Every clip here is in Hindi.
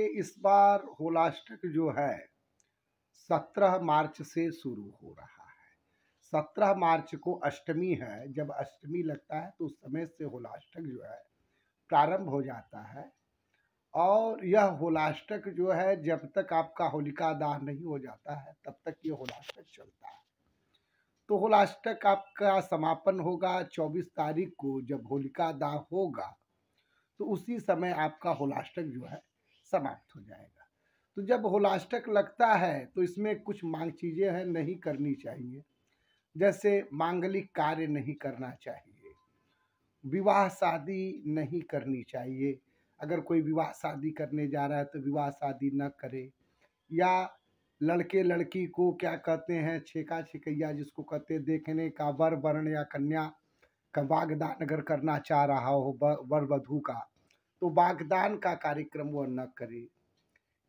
इस बार होलाष्टक जो है सत्रह मार्च से शुरू हो रहा है सत्रह मार्च को अष्टमी है जब अष्टमी लगता है तो उस समय से होलाष्टक जो है प्रारंभ हो जाता है और यह होलाष्टक जो है जब तक आपका होलिका दाह नहीं हो जाता है तब तक ये होलाष्टक चलता है तो होलाष्टक आपका समापन होगा 24 तारीख को जब होलिका दाह होगा तो उसी समय आपका होलाष्टक जो है समाप्त हो जाएगा तो जब होलास्टक लगता है तो इसमें कुछ मांग चीज़ें हैं नहीं करनी चाहिए जैसे मांगलिक कार्य नहीं करना चाहिए विवाह शादी नहीं करनी चाहिए अगर कोई विवाह शादी करने जा रहा है तो विवाह शादी न करे या लड़के लड़की को क्या कहते हैं छेका छिकैया जिसको कहते हैं देखने का वर वर्ण या कन्या का वागदान अगर करना चाह रहा हो वर वधु का तो बागदान का कार्यक्रम वह न करे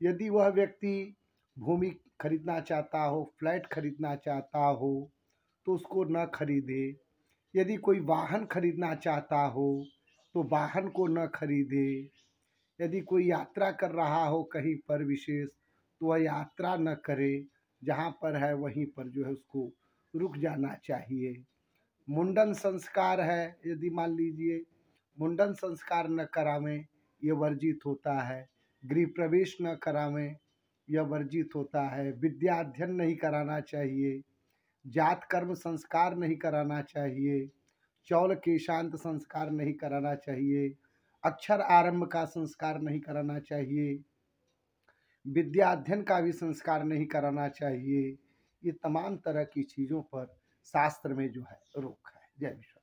यदि वह व्यक्ति भूमि खरीदना चाहता हो फ्लैट खरीदना चाहता हो तो उसको न खरीदे यदि कोई वाहन खरीदना चाहता हो तो वाहन को न खरीदे यदि कोई यात्रा कर रहा हो कहीं पर विशेष तो वह यात्रा न करे जहाँ पर है वहीं पर जो है उसको रुक जाना चाहिए मुंडन संस्कार है यदि मान लीजिए मुंडन संस्कार न करावें यह वर्जित होता है गृह प्रवेश न करावें यह वर्जित होता है विद्या अध्ययन नहीं कराना चाहिए जात कर्म संस्कार नहीं कराना चाहिए चौल के शांत संस्कार नहीं कराना चाहिए अक्षर आरंभ का संस्कार नहीं कराना चाहिए विद्या अध्ययन का भी संस्कार नहीं कराना चाहिए ये तमाम तरह की चीज़ों पर शास्त्र में जो है रोक है जय विश्व